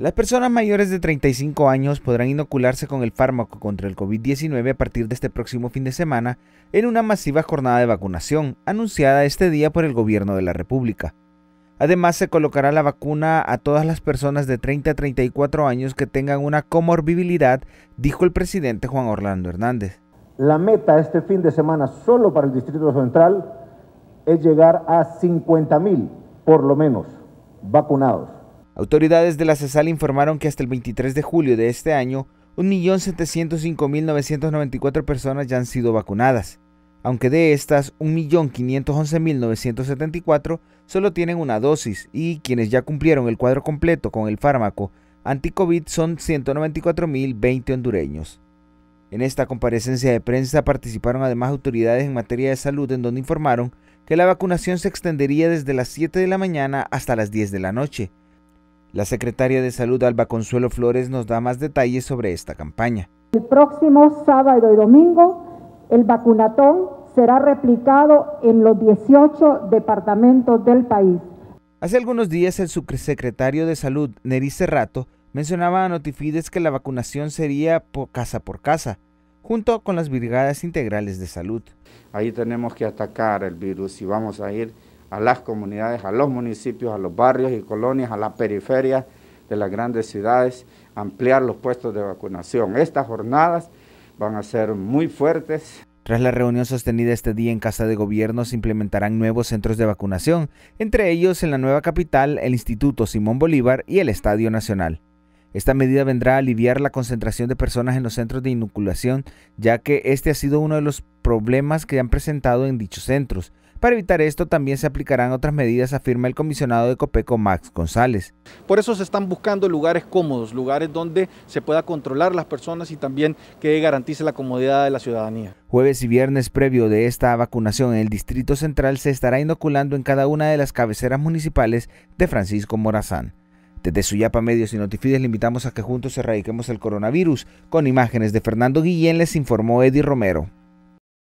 Las personas mayores de 35 años podrán inocularse con el fármaco contra el COVID-19 a partir de este próximo fin de semana en una masiva jornada de vacunación anunciada este día por el gobierno de la República. Además, se colocará la vacuna a todas las personas de 30 a 34 años que tengan una comorbilidad, dijo el presidente Juan Orlando Hernández. La meta este fin de semana solo para el Distrito Central es llegar a 50.000 mil, por lo menos, vacunados. Autoridades de la CESAL informaron que hasta el 23 de julio de este año, 1.705.994 personas ya han sido vacunadas, aunque de estas 1.511.974 solo tienen una dosis y quienes ya cumplieron el cuadro completo con el fármaco anti-COVID son 194.020 hondureños. En esta comparecencia de prensa participaron además autoridades en materia de salud en donde informaron que la vacunación se extendería desde las 7 de la mañana hasta las 10 de la noche la secretaria de Salud Alba Consuelo Flores nos da más detalles sobre esta campaña. El próximo sábado y domingo, el vacunatón será replicado en los 18 departamentos del país. Hace algunos días el subsecretario de Salud, Neri Cerrato, mencionaba a Notifides que la vacunación sería casa por casa, junto con las brigadas integrales de salud. Ahí tenemos que atacar el virus y vamos a ir a las comunidades, a los municipios, a los barrios y colonias, a la periferia de las grandes ciudades, ampliar los puestos de vacunación. Estas jornadas van a ser muy fuertes. Tras la reunión sostenida este día en Casa de Gobierno, se implementarán nuevos centros de vacunación, entre ellos en la nueva capital, el Instituto Simón Bolívar y el Estadio Nacional. Esta medida vendrá a aliviar la concentración de personas en los centros de inoculación, ya que este ha sido uno de los problemas que han presentado en dichos centros, para evitar esto también se aplicarán otras medidas, afirma el comisionado de Copeco Max González. Por eso se están buscando lugares cómodos, lugares donde se pueda controlar las personas y también que garantice la comodidad de la ciudadanía. Jueves y viernes previo de esta vacunación en el Distrito Central se estará inoculando en cada una de las cabeceras municipales de Francisco Morazán. Desde Suyapa Medios y Notifides le invitamos a que juntos erradiquemos el coronavirus. Con imágenes de Fernando Guillén les informó Eddie Romero.